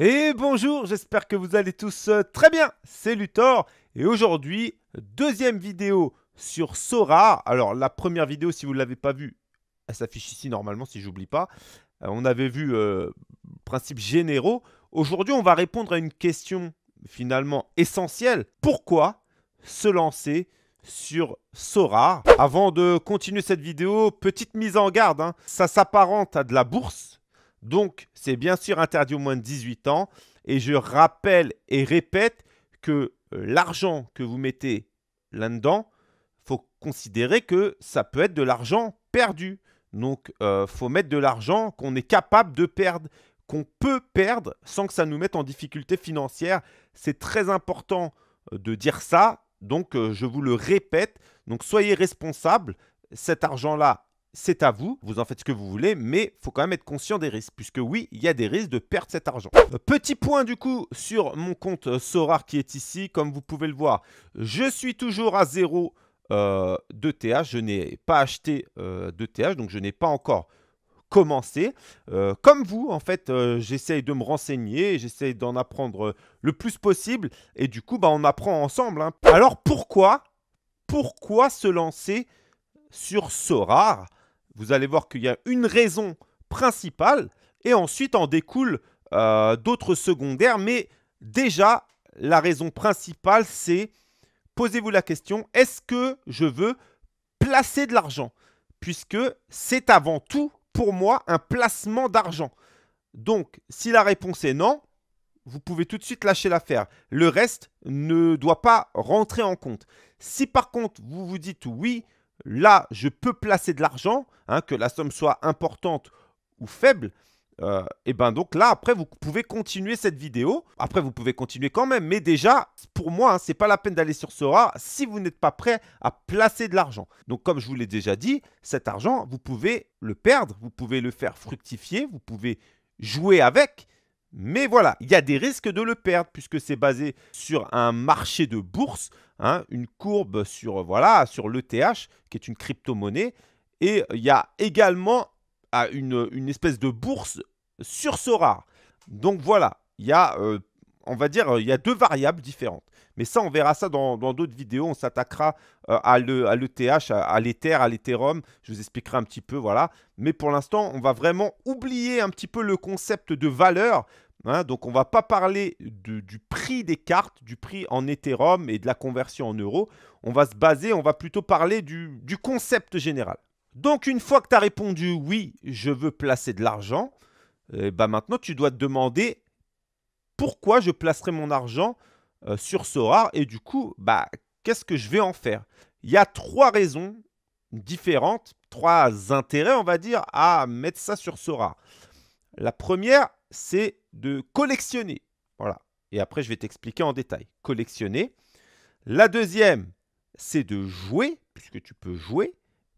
Et bonjour, j'espère que vous allez tous euh, très bien, c'est Luthor et aujourd'hui, deuxième vidéo sur Sora. Alors la première vidéo, si vous ne l'avez pas vue, elle s'affiche ici normalement si j'oublie pas. Euh, on avait vu euh, principe principes généraux. Aujourd'hui, on va répondre à une question finalement essentielle. Pourquoi se lancer sur Sora Avant de continuer cette vidéo, petite mise en garde, hein. ça s'apparente à de la bourse donc, c'est bien sûr interdit au moins de 18 ans. Et je rappelle et répète que euh, l'argent que vous mettez là-dedans, faut considérer que ça peut être de l'argent perdu. Donc, il euh, faut mettre de l'argent qu'on est capable de perdre, qu'on peut perdre sans que ça nous mette en difficulté financière. C'est très important euh, de dire ça. Donc, je vous le répète. Donc, soyez responsable. Cet argent-là, c'est à vous, vous en faites ce que vous voulez, mais il faut quand même être conscient des risques, puisque oui, il y a des risques de perdre cet argent. Euh, petit point du coup sur mon compte euh, Sorar qui est ici, comme vous pouvez le voir, je suis toujours à zéro euh, de TH, je n'ai pas acheté de TH, donc je n'ai pas encore commencé. comme vous, en fait, j'essaye de me renseigner, j'essaye d'en apprendre le plus possible, et du coup, bah, on apprend ensemble. Hein. Alors pourquoi Pourquoi se lancer sur Sorar vous allez voir qu'il y a une raison principale et ensuite en découle euh, d'autres secondaires. Mais déjà, la raison principale, c'est posez-vous la question, est-ce que je veux placer de l'argent Puisque c'est avant tout pour moi un placement d'argent. Donc, si la réponse est non, vous pouvez tout de suite lâcher l'affaire. Le reste ne doit pas rentrer en compte. Si par contre, vous vous dites oui, là, je peux placer de l'argent, hein, que la somme soit importante ou faible. et euh, eh ben donc là, après, vous pouvez continuer cette vidéo. Après, vous pouvez continuer quand même. Mais déjà, pour moi, hein, ce n'est pas la peine d'aller sur Sora si vous n'êtes pas prêt à placer de l'argent. Donc, comme je vous l'ai déjà dit, cet argent, vous pouvez le perdre, vous pouvez le faire fructifier, vous pouvez jouer avec. Mais voilà, il y a des risques de le perdre puisque c'est basé sur un marché de bourse, hein, une courbe sur voilà sur l'ETH qui est une crypto-monnaie. Et il y a également ah, une, une espèce de bourse sur Sora. Donc voilà, il y a euh, on va dire, euh, il y a deux variables différentes. Mais ça, on verra ça dans d'autres vidéos. On s'attaquera euh, à l'ETH, à, l'Ether, à l'Ethereum. Je vous expliquerai un petit peu, voilà. Mais pour l'instant, on va vraiment oublier un petit peu le concept de valeur. Hein. donc, on ne va pas parler du prix des cartes, du prix en Ethereum et de la conversion en euros. On va se baser, on va plutôt parler du, concept général. Donc, une fois que tu as répondu « oui, je veux placer de l'argent eh », ben, maintenant, tu dois te demander pourquoi je placerai mon argent euh, sur Sora et du coup, bah, qu'est-ce que je vais en faire Il y a trois raisons différentes, trois intérêts, on va dire, à mettre ça sur Sora. La première, c'est de collectionner. Voilà. Et après, je vais t'expliquer en détail. Collectionner. La deuxième, c'est de jouer, puisque tu peux jouer.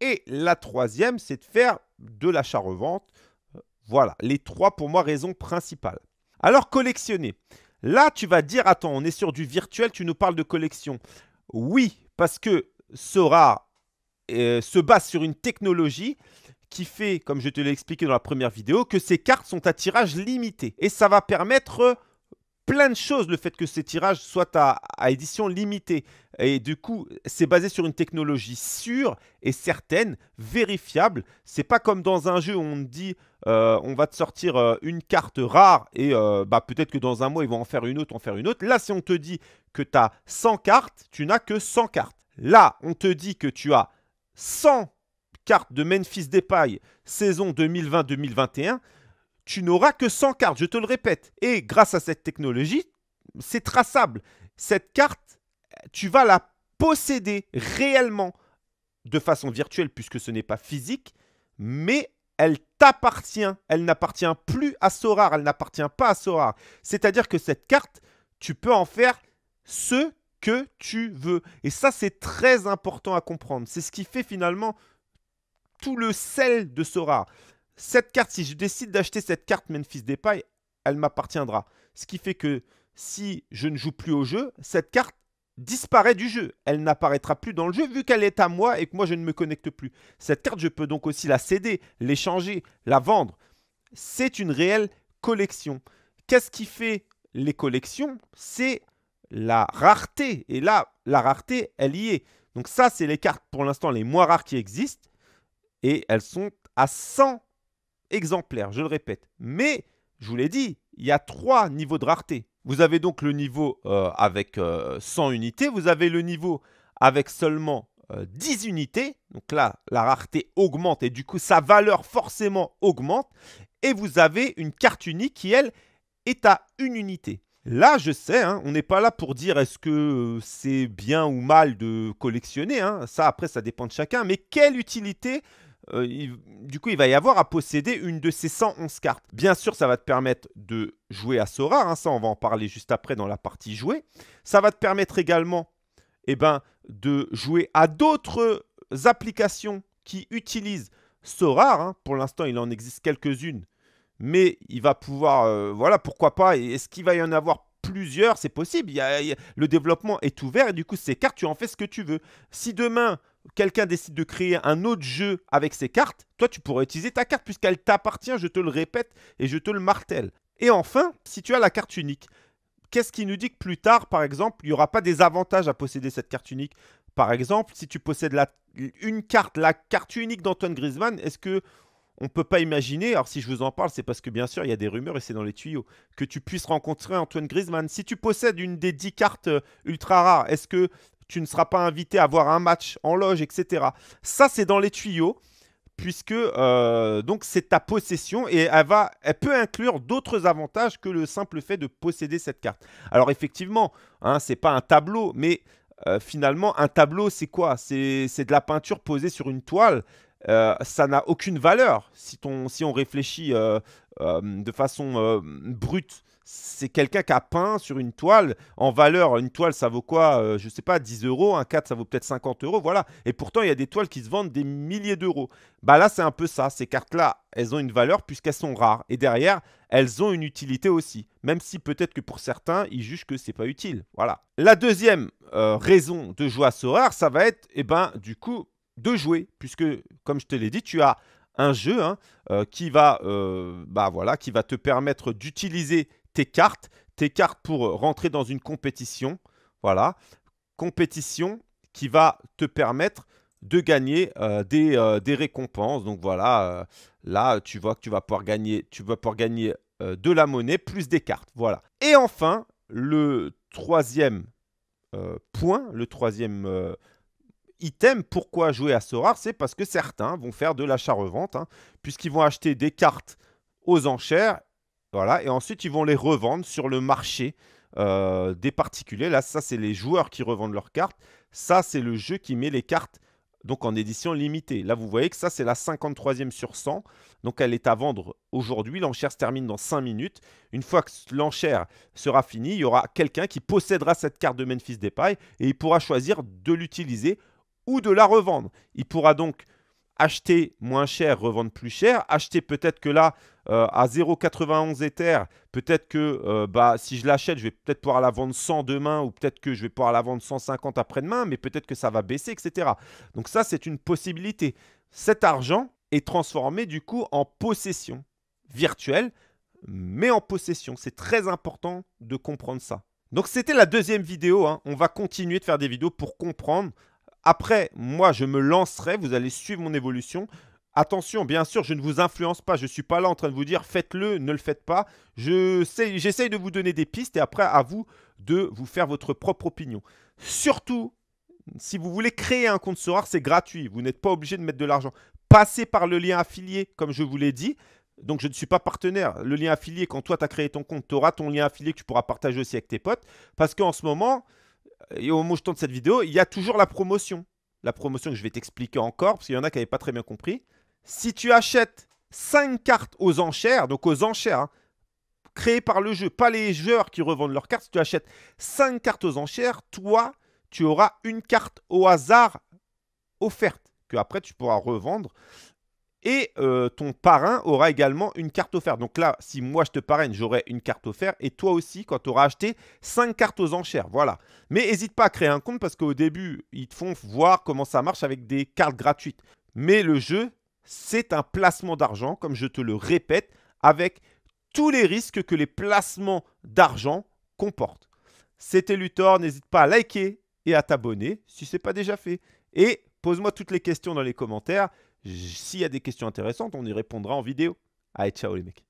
Et la troisième, c'est de faire de l'achat-revente. Euh, voilà, les trois pour moi raisons principales. Alors collectionner. Là, tu vas dire, attends, on est sur du virtuel, tu nous parles de collection. Oui, parce que Sora euh, se base sur une technologie qui fait, comme je te l'ai expliqué dans la première vidéo, que ces cartes sont à tirage limité. Et ça va permettre plein de choses le fait que ces tirages soient à, édition limitée. Et du coup, c'est basé sur une technologie sûre et certaine, vérifiable. C'est pas comme dans un jeu où on dit euh, on va te sortir euh, une carte rare et euh, bah, peut-être que dans un mois ils vont en faire une autre, en faire une autre. Là, si on te dit que tu as 100 cartes, tu n'as que 100 cartes. Là, on te dit que tu as 100 cartes de Memphis Depay saison 2020-2021 tu n'auras que 100 cartes, je te le répète. Et grâce à cette technologie, c'est traçable. Cette carte, tu vas la posséder réellement de façon virtuelle puisque ce n'est pas physique, mais elle t'appartient. Elle n'appartient plus à Sora. elle n'appartient pas à Sora. C'est-à-dire que cette carte, tu peux en faire ce que tu veux. Et ça, c'est très important à comprendre. C'est ce qui fait finalement tout le sel de Sora cette carte, si je décide d'acheter cette carte Memphis Depay, elle m'appartiendra. Ce qui fait que si je ne joue plus au jeu, cette carte disparaît du jeu. Elle n'apparaîtra plus dans le jeu vu qu'elle est à moi et que moi je ne me connecte plus. Cette carte, je peux donc aussi la céder, l'échanger, la vendre. C'est une réelle collection. Qu'est-ce qui fait les collections C'est la rareté. Et là, la rareté, elle y est. Donc ça, c'est les cartes pour l'instant les moins rares qui existent. Et elles sont à 100 exemplaire, je le répète. Mais, je vous l'ai dit, il y a trois niveaux de rareté. Vous avez donc le niveau euh, avec 100 euh, unités, vous avez le niveau avec seulement 10 euh, unités, donc là, la rareté augmente et du coup, sa valeur forcément augmente, et vous avez une carte unique qui, elle, est à une unité. Là, je sais, hein, on n'est pas là pour dire est-ce que c'est bien ou mal de collectionner, hein. ça après, ça dépend de chacun, mais quelle utilité euh, du coup, il va y avoir à posséder une de ces 111 cartes. Bien sûr, ça va te permettre de jouer à Sora, hein, ça on va en parler juste après dans la partie jouer. Ça va te permettre également eh ben, de jouer à d'autres applications qui utilisent Sora. Hein. Pour l'instant, il en existe quelques-unes, mais il va pouvoir, euh, voilà, pourquoi pas, est-ce qu'il va y en avoir plusieurs, c'est possible. le développement est ouvert et du coup, ces cartes, tu en fais ce que tu veux. Si demain, quelqu'un décide de créer un autre jeu avec ses cartes, toi tu pourrais utiliser ta carte puisqu'elle t'appartient, je te le répète et je te le martèle. Et enfin, si tu as la carte unique, qu'est-ce qui nous dit que plus tard, par exemple, il n'y aura pas des avantages à posséder cette carte unique Par exemple, si tu possèdes la, une carte, la carte unique d'Antoine Griezmann, est-ce que on ne peut pas imaginer, alors si je vous en parle, c'est parce que bien sûr, il y a des rumeurs et c'est dans les tuyaux, que tu puisses rencontrer Antoine Griezmann. Si tu possèdes une des 10 cartes euh, ultra rares, est-ce que tu ne seras pas invité à voir un match en loge, etc. Ça, c'est dans les tuyaux, puisque euh, donc c'est ta possession et elle, va, elle peut inclure d'autres avantages que le simple fait de posséder cette carte. Alors effectivement, hein, ce n'est pas un tableau, mais euh, finalement, un tableau, c'est quoi C'est de la peinture posée sur une toile. Euh, ça n'a aucune valeur si, si on réfléchit de façon brute c'est quelqu'un qui a peint sur une toile en valeur. Une toile, ça vaut quoi euh, Je ne sais pas, 10 euros. Un 4, ça vaut peut-être 50 euros. Voilà. Et pourtant, il y a des toiles qui se vendent des milliers d'euros. Bah là, c'est un peu ça. Ces cartes-là, elles ont une valeur puisqu'elles sont rares. Et derrière, elles ont une utilité aussi. Même si peut-être que pour certains, ils jugent que ce n'est pas utile. Voilà. La deuxième euh, raison de jouer à ce rare, ça va être, eh ben, du coup, de jouer. Puisque, comme je te l'ai dit, tu as un jeu hein, euh, qui, va, bah voilà, qui va te permettre d'utiliser tes cartes, tes cartes pour rentrer dans une compétition. Voilà, compétition qui va te permettre de gagner euh, des, euh, des, récompenses. Donc voilà, euh, là tu vois que tu vas pouvoir gagner, tu vas pouvoir gagner de la monnaie plus des cartes. Voilà. Et enfin, le troisième point, le troisième item, pourquoi jouer à Sorare, c'est parce que certains vont faire de l'achat-revente, hein, puisqu'ils vont acheter des cartes aux enchères voilà, et ensuite ils vont les revendre sur le marché euh, des particuliers. Là, ça, c'est les joueurs qui revendent leurs cartes. Ça, c'est le jeu qui met les cartes donc en édition limitée. Là, vous voyez que ça, c'est la 53e sur 100. Donc, elle est à vendre aujourd'hui. L'enchère se termine dans 5 minutes. Une fois que l'enchère sera finie, il y aura quelqu'un qui possédera cette carte de Memphis Depay et il pourra choisir de l'utiliser ou de la revendre. Il pourra donc acheter moins cher, revendre plus cher, acheter peut-être que là, euh, à 0,91 Ether, peut-être que euh, bah, si je l'achète, je vais peut-être pouvoir la vendre 100 demain ou peut-être que je vais pouvoir la vendre 150 après-demain, mais peut-être que ça va baisser, etc. Donc ça, c'est une possibilité. Cet argent est transformé du coup en possession virtuelle, mais en possession. C'est très important de comprendre ça. Donc c'était la deuxième vidéo. Hein. On va continuer de faire des vidéos pour comprendre. Après, moi, je me lancerai. Vous allez suivre mon évolution. Attention, bien sûr, je ne vous influence pas, je ne suis pas là en train de vous dire faites-le, ne le faites pas. J'essaye de vous donner des pistes et après à vous de vous faire votre propre opinion. Surtout, si vous voulez créer un compte Sorare, c'est gratuit, vous n'êtes pas obligé de mettre de l'argent. Passez par le lien affilié, comme je vous l'ai dit. Donc je ne suis pas partenaire. Le lien affilié, quand toi tu as créé ton compte, tu auras ton lien affilié que tu pourras partager aussi avec tes potes. Parce qu'en ce moment, et au moment où je cette vidéo, il y a toujours la promotion. La promotion que je vais t'expliquer encore, parce qu'il y en a qui n'avaient pas très bien compris si tu achètes 5 cartes aux enchères, donc aux enchères, hein, créées par le jeu, pas les joueurs qui revendent leurs cartes, si tu achètes 5 cartes aux enchères, toi, tu auras une carte au hasard offerte, que après tu pourras revendre. Et euh, ton parrain aura également une carte offerte. Donc là, si moi je te parraine, j'aurai une carte offerte. Et toi aussi, quand tu auras acheté 5 cartes aux enchères. Voilà. Mais n'hésite pas à créer un compte parce qu'au début, ils te font voir comment ça marche avec des cartes gratuites. Mais le jeu c'est un placement d'argent, comme je te le répète, avec tous les risques que les placements d'argent comportent. C'était Luthor, n'hésite pas à liker et à t'abonner si ce n'est pas déjà fait. Et pose-moi toutes les questions dans les commentaires. S'il y a des questions intéressantes, on y répondra en vidéo. Allez, ciao les mecs.